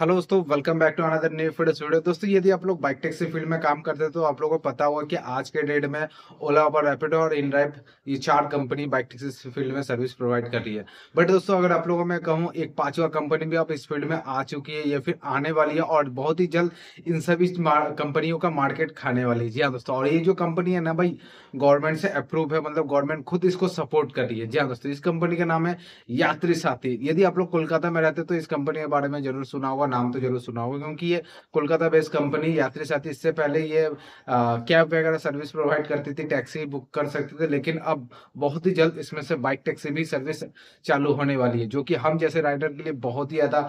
hello दोस्तों welcome back to another new feeds video दोस्तों यदि आप लोग बाइक टैक्सी फील्ड में काम करते हैं तो आप लोगों को पता होगा कि आज के डेट में ओला ऊपर रैपिडो और इन ड्राइव ये चार कंपनी बाइक टैक्सी फील्ड में सर्विस प्रोवाइड कर रही है बट दोस्तों अगर आप लोगों में कहूँ एक पाँचवा कंपनी भी आप इस फील्ड में आ चुकी है या फिर आने वाली है और बहुत ही जल्द इन सभी कंपनियों का मार्केट खाने वाली है जी हाँ दोस्तों और ये जो कंपनी है ना भाई गवर्नमेंट से अप्रूव है मतलब गवर्नमेंट खुद इसको सपोर्ट कर रही है जी हाँ दोस्तों इस कंपनी का नाम है यात्री साथी यदि आप लोग कोलकाता में रहते तो इस कंपनी के बारे में जरूर सुना होगा होगा नाम तो जरूर सुना होगा क्योंकि ये कोलकाता बेस्ड कंपनी यात्री साथी इससे पहले ये कैब वगैरह सर्विस प्रोवाइड करती थी टैक्सी बुक कर सकते थे लेकिन अब बहुत ही जल्द इसमें से बाइक टैक्सी भी सर्विस चालू होने वाली है जो कि हम जैसे राइडर के लिए बहुत ही ज़्यादा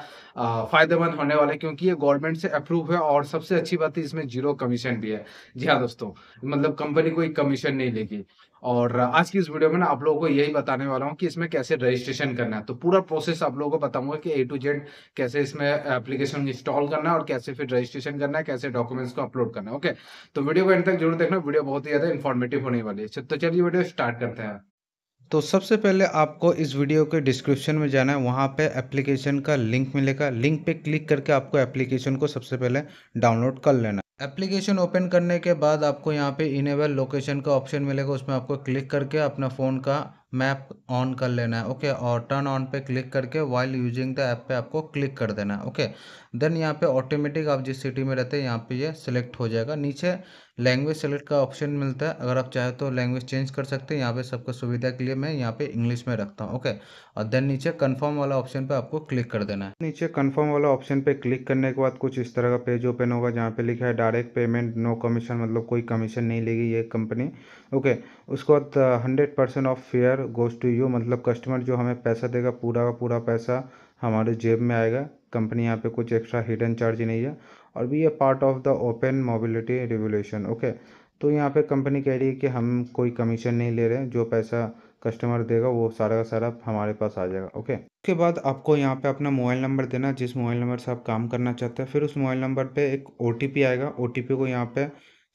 फायदेमंद होने वाले क्योंकि ये गवर्नमेंट से अप्रूव है और सबसे अच्छी बात है इसमें जीरो कमीशन भी है जी हाँ दोस्तों मतलब कंपनी कोई कमीशन नहीं लेगी और आज की इस वीडियो में ना आप लोगों को यही बताने वाला हूँ कि इसमें कैसे रजिस्ट्रेशन करना है तो पूरा प्रोसेस आप लोगों को बताऊंगा कि ए टू जेड कैसे इसमें एप्लीकेशन इंस्टॉल करना है और कैसे फिर रजिस्ट्रेशन करना है कैसे डॉक्यूमेंट्स को अपलोड करना है ओके तो वीडियो को एंड तक जरूर देखना वीडियो बहुत ही ज्यादा इन्फॉर्मेटिव होने वाली है तो चलिए वीडियो स्टार्ट करते हैं तो सबसे पहले आपको इस वीडियो के डिस्क्रिप्शन में जाना है वहाँ पे एप्लीकेशन का लिंक मिलेगा लिंक पे क्लिक करके आपको एप्लीकेशन को सबसे पहले डाउनलोड कर लेना एप्लीकेशन ओपन करने के बाद आपको यहाँ पे इनेबल लोकेशन का ऑप्शन मिलेगा उसमें आपको क्लिक करके अपना फ़ोन का मैप ऑन कर लेना है ओके और टर्न ऑन पे क्लिक करके वाइल यूजिंग द ऐप पे आपको क्लिक कर देना है ओके देन यहाँ पे ऑटोमेटिक आप जिस सिटी में रहते हैं यहाँ पे ये यह सिलेक्ट हो जाएगा नीचे लैंग्वेज सेलेक्ट का ऑप्शन मिलता है अगर आप चाहे तो लैंग्वेज चेंज कर सकते हैं यहाँ पे सबको सुविधा के लिए मैं यहाँ पे इंग्लिश में रखता हूँ ओके और देन नीचे कन्फर्म वाला ऑप्शन पर आपको क्लिक कर देना है नीचे कन्फर्म वाला ऑप्शन पर क्लिक करने के बाद कुछ इस तरह का पेज ओपन होगा जहाँ पे लिखा है डायरेक्ट पेमेंट नो कमीशन मतलब कोई कमीशन नहीं लेगी ये कंपनी ओके उसके बाद hundred of fare cashier goes to you मतलब कस्टमर जो हमें पैसा देगा पूरा का पूरा पैसा हमारे जेब में आएगा कंपनी यहाँ पे कुछ एक्स्ट्रा हिडन चार्ज नहीं है और भी ये part of the open mobility regulation okay तो यहाँ पे कंपनी कह रही है कि हम कोई कमीशन नहीं ले रहे हैं जो पैसा कस्टमर देगा वो सारा का सारा हमारे पास आ जाएगा ओके उसके बाद आपको यहाँ पे अपना मोबाइल नंबर देना जिस मोबाइल नंबर से आप काम करना चाहते हैं फिर उस मोबाइल नंबर पे एक ओ आएगा ओ को यहाँ पे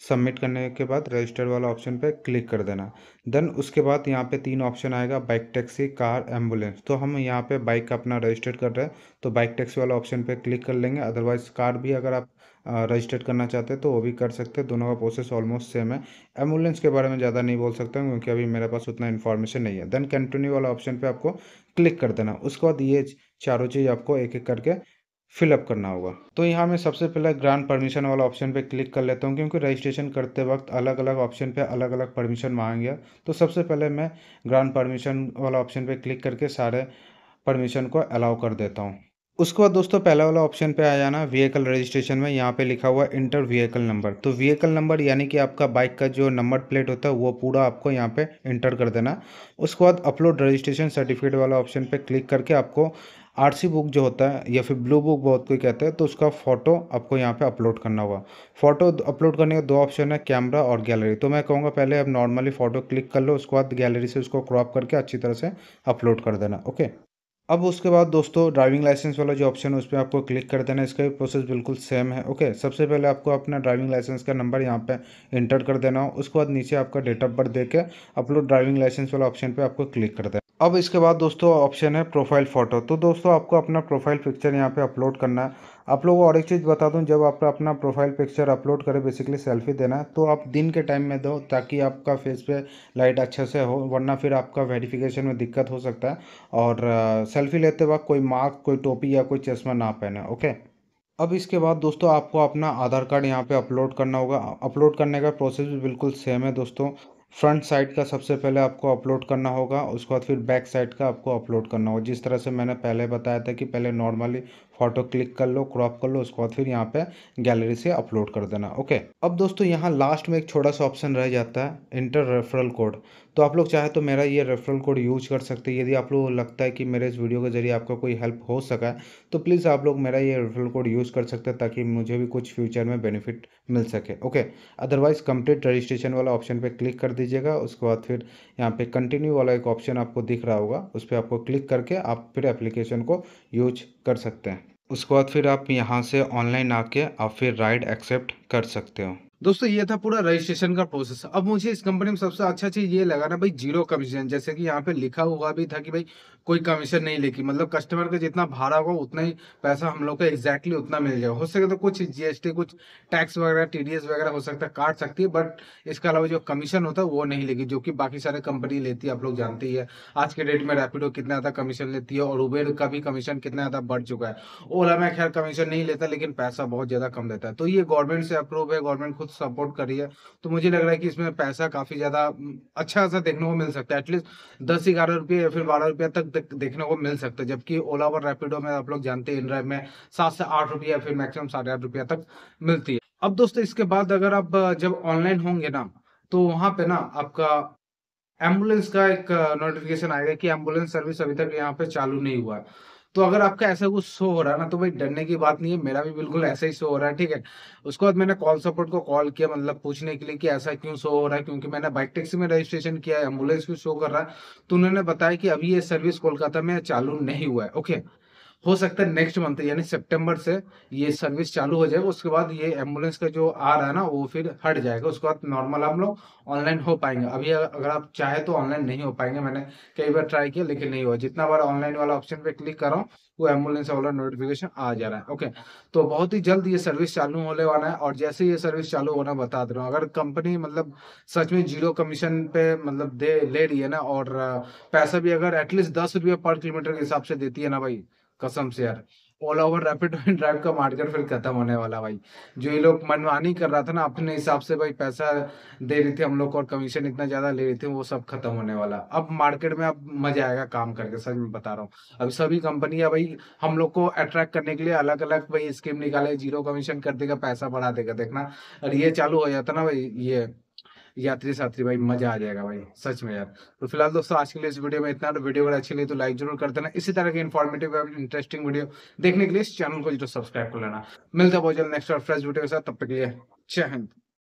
सबमिट करने के बाद रजिस्टर वाला ऑप्शन पे क्लिक कर देना देन उसके बाद यहाँ पे तीन ऑप्शन आएगा बाइक टैक्सी कार एम्बुलेंस तो हम यहाँ पे बाइक का अपना रजिस्टर्ड कर रहे हैं तो बाइक टैक्सी वाला ऑप्शन पे क्लिक कर लेंगे अदरवाइज कार भी अगर आप रजिस्टर्ड करना चाहते हैं तो वो भी कर सकते हैं दोनों का प्रोसेस ऑलमोस्ट सेम है एम्बुलेंस के बारे में ज़्यादा नहीं बोल सकता क्योंकि अभी मेरे पास उतना इन्फॉर्मेशन नहीं है देन कंटिन्यू वाला ऑप्शन पर आपको क्लिक कर देना उसके बाद ये चारों चीज़ आपको एक एक करके फिलअप करना होगा तो यहाँ मैं सबसे पहले ग्रांट परमिशन वाला ऑप्शन पे क्लिक कर लेता हूँ क्योंकि रजिस्ट्रेशन करते वक्त अलग अलग ऑप्शन पे अलग अलग परमिशन मांगेगा तो सबसे पहले मैं ग्रांट परमिशन वाला ऑप्शन पे क्लिक करके सारे परमिशन को अलाउ कर देता हूँ उसके बाद दोस्तों पहला वाला ऑप्शन पे आ जाना व्हीकल रजिस्ट्रेशन में यहाँ पे लिखा हुआ इंटर व्हीकल नंबर तो व्हीकल नंबर यानी कि आपका बाइक का जो नंबर प्लेट होता है वो पूरा आपको यहाँ पे इंटर कर देना उसके बाद अपलोड रजिस्ट्रेशन सर्टिफिकेट वाला ऑप्शन पे क्लिक करके आपको आरसी बुक जो होता है या फिर ब्लू बुक बहुत कोई कहते हैं तो उसका फ़ोटो आपको यहाँ पे अपलोड करना होगा फ़ोटो अपलोड करने के दो ऑप्शन है कैमरा और गैलरी तो मैं कहूँगा पहले आप नॉर्मली फ़ोटो क्लिक कर लो उसके बाद गैलरी से उसको क्रॉप करके अच्छी तरह से अपलोड कर देना ओके अब उसके बाद दोस्तों ड्राइविंग लाइसेंस वाला जो ऑप्शन है उस पर आपको क्लिक कर देना इसका भी प्रोसेस बिल्कुल सेम है ओके सबसे पहले आपको अपना ड्राइविंग लाइसेंस का नंबर यहाँ पे इंटर कर देना हो उसके बाद नीचे आपका डेट ऑफ बर्थ दे के अपलोड ड्राइविंग लाइसेंस वाला ऑप्शन पे आपको क्लिक कर देना अब इसके बाद दोस्तों ऑप्शन है प्रोफाइल फ़ोटो तो दोस्तों आपको अपना प्रोफाइल पिक्चर यहाँ पे अपलोड करना है आप लोगों को और एक चीज़ बता दूँ जब आप अपना प्रोफाइल पिक्चर अपलोड करें बेसिकली सेल्फी देना है तो आप दिन के टाइम में दो ताकि आपका फेस पे लाइट अच्छे से हो वरना फिर आपका वेरिफिकेशन में दिक्कत हो सकता है और सेल्फी लेते वक्त कोई मास्क कोई टोपी या कोई चश्मा ना पहने ओके अब इसके बाद दोस्तों आपको अपना आधार कार्ड यहाँ पर अपलोड करना होगा अपलोड करने का प्रोसेस भी बिल्कुल सेम है दोस्तों फ्रंट साइड का सबसे पहले आपको अपलोड करना होगा उसके बाद फिर बैक साइड का आपको अपलोड करना होगा जिस तरह से मैंने पहले बताया था कि पहले नॉर्मली फोटो क्लिक कर लो क्रॉप कर लो उसके बाद फिर यहाँ पे गैलरी से अपलोड कर देना ओके अब दोस्तों यहाँ लास्ट में एक छोटा सा ऑप्शन रह जाता है इंटर रेफरल कोड तो आप लोग चाहे तो मेरा ये रेफरल कोड यूज कर सकते हैं यदि आप लोग लगता है कि मेरे इस वीडियो के जरिए आपका कोई हेल्प हो सका है तो प्लीज़ आप लोग मेरा ये रेफरल कोड यूज़ कर सकते हैं ताकि मुझे भी कुछ फ्यूचर में बेनिफिट मिल सके ओके अदरवाइज़ कंप्लीट रजिस्ट्रेशन वाला ऑप्शन पर क्लिक कर दीजिएगा उसके बाद फिर यहाँ पर कंटिन्यू वाला एक ऑप्शन आपको दिख रहा होगा उस पर आपको क्लिक करके आप फिर एप्लीकेशन को यूज कर सकते हैं उसके बाद फिर आप यहाँ से ऑनलाइन आके आप फिर राइड एक्सेप्ट कर सकते हो दोस्तों ये था पूरा रजिस्ट्रेशन का प्रोसेस अब मुझे इस कंपनी में सबसे अच्छा चीज़ ये लगा ना भाई जीरो कमीशन जैसे कि यहाँ पे लिखा हुआ भी था कि भाई कोई कमीशन नहीं लेगी मतलब कस्टमर का जितना भाड़ा होगा उतना ही पैसा हम लोग को एग्जैक्टली उतना मिल जाएगा हो सके तो कुछ जीएसटी कुछ टैक्स वगैरह टीडीएस वगैरह हो सकता है काट सकती है बट इसके अलावा जो कमीशन होता है वो नहीं लेगी जो कि बाकी सारे कंपनी लेती है आप लोग जानते ही है आज के डेट में रैपिडो कितना ज़्यादा कमीशन लेती है और उबेर का भी कमीशन कितना ज़्यादा बढ़ चुका है ओला में खैर कमीशन नहीं लेता लेकिन पैसा बहुत ज़्यादा कम देता है तो ये गवर्नमेंट से अप्रूव है गवर्नमेंट खुद सपोर्ट कर रही है तो मुझे लग रहा है कि इसमें पैसा काफ़ी ज़्यादा अच्छा सा देखने को मिल सकता है एटलीस्ट दस ग्यारह रुपये या फिर बारह रुपये तक देखने को मिल सकता है जबकि ओला और रैपिडो में आप लोग जानते हैं इन में सात से आठ रुपया फिर मैक्सिमम साढ़े आठ रुपया तक मिलती है अब दोस्तों इसके बाद अगर आप जब ऑनलाइन होंगे ना तो वहां पे ना आपका एम्बुलेंस का एक नोटिफिकेशन आएगा कि एम्बुलेंस सर्विस अभी तक यहाँ पे चालू नहीं हुआ है तो अगर आपका ऐसा कुछ शो हो रहा है ना तो भाई डरने की बात नहीं है मेरा भी बिल्कुल ऐसा ही शो हो रहा है ठीक है उसके बाद मैंने कॉल सपोर्ट को कॉल किया मतलब पूछने के लिए कि ऐसा क्यों शो हो रहा है क्योंकि मैंने बाइक टैक्सी में रजिस्ट्रेशन किया है एम्बुलेंस भी शो कर रहा है तो उन्होंने बताया कि अभी ये सर्विस कोलकाता में चालू नहीं हुआ है ओके हो सकता है नेक्स्ट मंथ यानी सितंबर से ये सर्विस चालू हो जाए उसके बाद ये एम्बुलेंस का जो आ रहा है ना वो फिर हट जाएगा उसके बाद नॉर्मल हम लोग ऑनलाइन हो पाएंगे अभी अगर आप चाहे तो ऑनलाइन नहीं हो पाएंगे मैंने कई बार ट्राई किया लेकिन नहीं हुआ जितना बार ऑनलाइन वाला ऑप्शन पे क्लिक कर रहा हूँ वो एम्बुलेंस वाला नोटिफिकेशन आ जा रहा है ओके तो बहुत ही जल्द ये सर्विस चालू होने वाला है और जैसे ये सर्विस चालू होना बता दे रहा हूँ अगर कंपनी मतलब सच में जीरो कमीशन पे मतलब दे ले रही है ना और पैसा भी अगर एटलीस्ट दस रुपये पर किलोमीटर के हिसाब से देती है ना भाई कसम से यार ऑल ओवर रैपिड ड्राइव का मार्केट फिर खत्म होने वाला भाई जो ये लोग मनमानी कर रहा था ना अपने हिसाब से भाई पैसा दे रहे थे हम लोग और कमीशन इतना ज्यादा ले रहे थे वो सब खत्म होने वाला अब मार्केट में अब मजा आएगा काम करके सच में बता रहा हूँ अब सभी कंपनियां भाई हम लोग को अट्रैक्ट करने के लिए अलग अलग भाई स्कीम निकाले जीरो कमीशन कर देगा पैसा बढ़ा देगा देखना और ये चालू हो जाता ना भाई ये यात्री साथी भाई मजा आ जाएगा भाई सच में यार तो फिलहाल दोस्तों आज के लिए इस वीडियो में इतना तो वीडियो अगर अच्छी लगी तो लाइक जरूर कर देना इसी तरह के इन्फॉर्मेटिव इंटरेस्टिंग वीडियो देखने के लिए इस चैनल को जरूर सब्सक्राइब कर लेना मिलता है बहुत जल्द नेक्स्ट और फ्रेश वीडियो के साथ तब तक के लिए जय हिंद